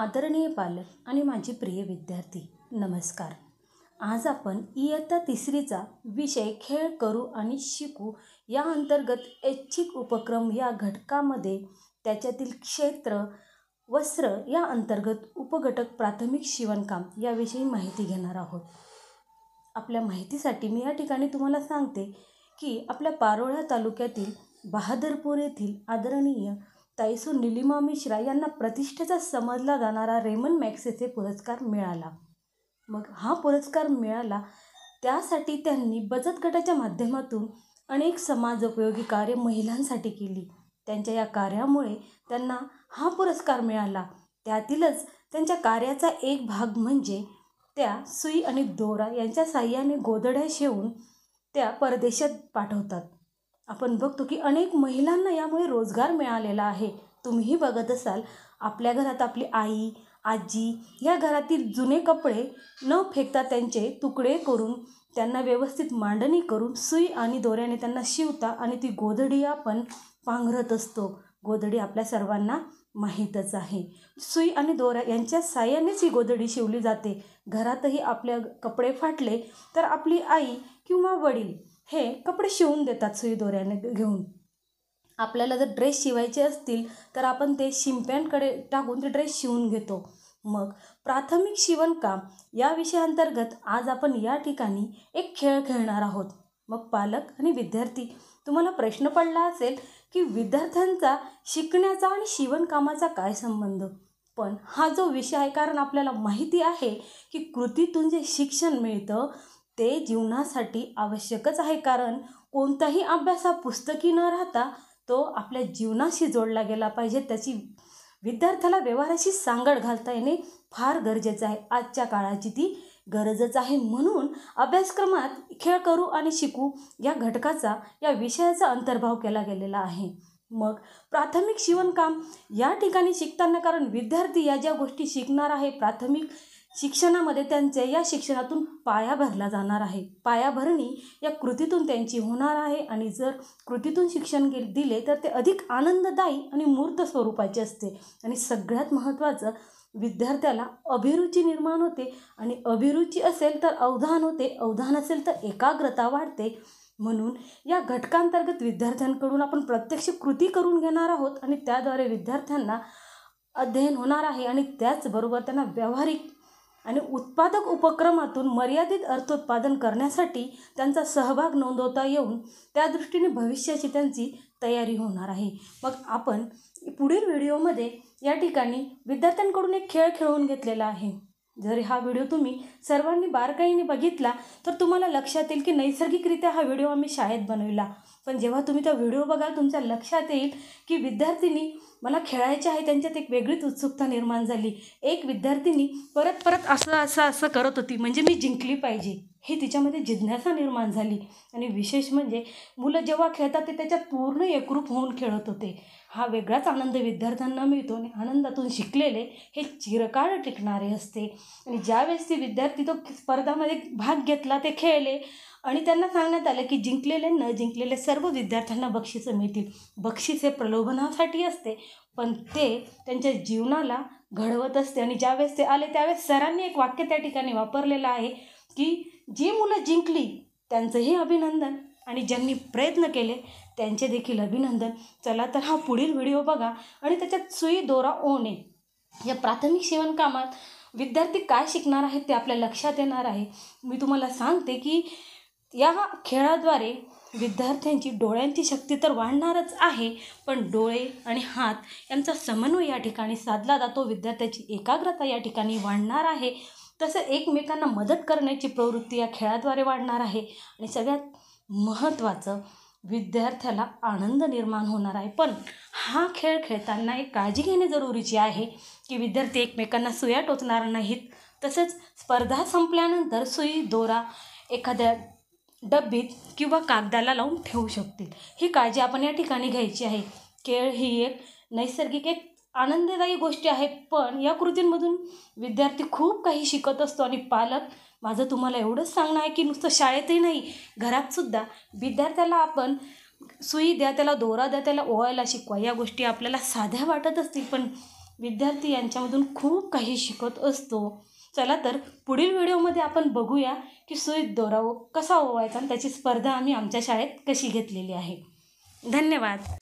आदरणीय पालक आणि माझे प्रिय विद्यार्थी नमस्कार आज आपण इयत्ता तिसरीचा विषय खेळ करू आणि शिकू या अंतर्गत ऐच्छिक उपक्रम या घटकामध्ये त्याच्यातील क्षेत्र वस्त्र या अंतर्गत उपघटक प्राथमिक शिवणकाम याविषयी माहिती घेणार आहोत आपल्या माहितीसाठी मी या ठिकाणी तुम्हाला सांगते की आपल्या पारोळ्या तालुक्यातील बहादरपूर येथील आदरणीय ताईसू निलिमा मिश्रा यांना प्रतिष्ठेचा समजला जाणारा रेमन मॅक्सेचे पुरस्कार मिळाला मग हा पुरस्कार मिळाला त्यासाठी त्यांनी बचत गटाच्या माध्यमातून अनेक समाजोपयोगी कार्य महिलांसाठी केली त्यांच्या या कार्यामुळे त्यांना हा पुरस्कार मिळाला त्यातीलच त्यांच्या कार्याचा एक भाग म्हणजे त्या सुई आणि दोरा यांच्या साह्याने गोदड्या शेवून त्या परदेशात पाठवतात आपण बघतो की अनेक महिलांना यामुळे रोजगार मिळालेला आहे तुम्हीही बघत असाल आपल्या घरात आपली आई आजी या घरातील जुने कपडे न फेकता त्यांचे तुकडे करून त्यांना व्यवस्थित मांडणी करून सुई आणि दोऱ्याने त्यांना शिवता आणि ती गोधडी आपण पांघरत असतो गोधडी आपल्या सर्वांना माहीतच आहे सुई आणि दोऱ्या यांच्या साह्यानेच ही गोधडी शिवली जाते घरातही आपल्या कपडे फाटले तर आपली आई किंवा वडील हे कपडे शिवून देतात सुई दोऱ्याने घेऊन आपल्याला जर ड्रेस शिवायचे असतील तर आपण ते शिंप्यांकडे टाकून ते ड्रेस शिवून घेतो मग प्राथमिक शिवणकाम या विषयाअंतर्गत आज आपण या ठिकाणी एक खेळ खेळणार आहोत मग पालक आणि विद्यार्थी तुम्हाला प्रश्न पडला असेल की विद्यार्थ्यांचा शिकण्याचा आणि शिवणकामाचा काय संबंध पण हा जो विषय आहे कारण आपल्याला माहिती आहे की कृतीतून जे शिक्षण मिळतं ते जीवनासाठी आवश्यकच आहे कारण कोणताही अभ्यास हा पुस्तकी न राहता तो आपल्या जीवनाशी जोडला गेला पाहिजे त्याची विद्यार्थ्याला व्यवहाराशी सांगड घालता येणे फार गरजेचं आहे आजच्या काळाची ती गरजच आहे म्हणून अभ्यासक्रमात खेळ करू आणि शिकू या घटकाचा या विषयाचा अंतर्भाव केला गेलेला आहे मग प्राथमिक शिवणकाम या ठिकाणी शिकताना कारण विद्यार्थी या ज्या गोष्टी शिकणार आहे प्राथमिक शिक्षणामध्ये त्यांचे या शिक्षणातून पाया भरला जाणार आहे पायाभरणी या कृतीतून त्यांची होणार आहे आणि जर कृतीतून शिक्षण गे दिले तर ते अधिक आनंददायी आणि मूर्त स्वरूपाचे असते आणि सगळ्यात महत्त्वाचं विद्यार्थ्याला अभिरुची निर्माण होते आणि अभिरुची असेल तर अवधान होते अवधान असेल तर एकाग्रता वाढते म्हणून या घटकांतर्गत विद्यार्थ्यांकडून आपण प्रत्यक्ष कृती करून घेणार आहोत आणि त्याद्वारे विद्यार्थ्यांना अध्ययन होणार आहे आणि त्याचबरोबर त्यांना व्यावहारिक आणि उत्पादक उपक्रमातून मर्यादित अर्थोत्पादन करण्यासाठी त्यांचा सहभाग नोंदवता येऊन त्या दृष्टीने भविष्याची त्यांची तयारी होणार आहे मग आपण पुढील व्हिडिओमध्ये या ठिकाणी विद्यार्थ्यांकडून एक खेळ खेळवून घेतलेला आहे जर हा व्हिडिओ तुम्ही सर्वांनी बारकाईने बघितला तर तुम्हाला लक्षात येईल की नैसर्गिकरित्या हा व्हिडिओ आम्ही शाळेत बनविला पण जेव्हा तुम्ही तो व्हिडिओ बघा तुमच्या लक्षात येईल की विद्यार्थिनी मला खेळायचे आहे त्यांच्यात एक वेगळीच उत्सुकता निर्माण झाली एक विद्यार्थिनी परत परत असं असं असं करत होती म्हणजे मी जिंकली पाहिजे हे तिच्यामध्ये जिज्ञासा निर्माण झाली आणि विशेष म्हणजे मुलं जेव्हा खेळतात ते त्याच्यात पूर्ण एकरूप होऊन खेळत होते हा वेगळाच आनंद विद्यार्थ्यांना मिळतो आणि आनंदातून शिकलेले हे चिरकाळ टिकणारे असते आणि ज्यावेळेस ते विद्यार्थी तो स्पर्धामध्ये भाग घेतला ते खेळले आणि त्यांना सांगण्यात आलं की जिंकलेले न जिंकलेले सर्व विद्यार्थ्यांना बक्षिसं मिळतील बक्षीस हे प्रलोभनासाठी असते पण ते त्यांच्या जीवनाला घडवत असते आणि ज्यावेळेस ते आले त्यावेळेस सरांनी एक वाक्य त्या ठिकाणी वापरलेलं आहे की जी मुलं जिंकली त्यांचंही अभिनंदन आणि ज्यांनी प्रयत्न केले त्यांचे देखील अभिनंदन चला तर हा पुढील व्हिडिओ बघा आणि त्याच्यात सुई दोरा ओणे या प्राथमिक शिवणकामात विद्यार्थी काय शिकणार आहेत ते आपल्या लक्षात येणार आहे मी तुम्हाला सांगते की या खेळाद्वारे विद्यार्थ्यांची डोळ्यांची शक्ती तर वाढणारच आहे पण डोळे आणि हात यांचा समन्वय या ठिकाणी साधला जातो विद्यार्थ्याची एकाग्रता या ठिकाणी वाढणार आहे तसं एकमेकांना मदत करण्याची प्रवृत्ती या खेळाद्वारे वाढणार आहे आणि सगळ्यात महत्त्वाचं विद्यार्थ्याला आनंद निर्माण होणार आहे पण हा खेळ खेळताना एक काळजी घेणे जरुरीची आहे की विद्यार्थी एकमेकांना सुया टोचणार नाहीत तसेच स्पर्धा संपल्यानंतर सुई दोरा एखाद्या डब्बीत किंवा कागदाला लावून ठेवू शकतील ही काळजी आपण या ठिकाणी घ्यायची आहे खेळ ही एक नैसर्गिक एक आनंददायी गोष्टी आहे पण या कृतींमधून विद्यार्थी खूप काही शिकत असतो आणि पालक माझं तुम्हाला एवढंच सांगणं आहे की नुसतं शाळेतही नाही घरातसुद्धा विद्यार्थ्याला आपण सुई द्या त्याला दोरा द्या त्याला ओवायला शिकवा या गोष्टी आपल्याला साध्या वाटत असतील पण विद्यार्थी यांच्यामधून खूप काही शिकत असतो चला तर पुढील व्हिडिओमध्ये आपण बघूया की सुईत दोरा कसा ओवायचा आणि त्याची स्पर्धा आम्ही आमच्या शाळेत कशी घेतलेली आहे धन्यवाद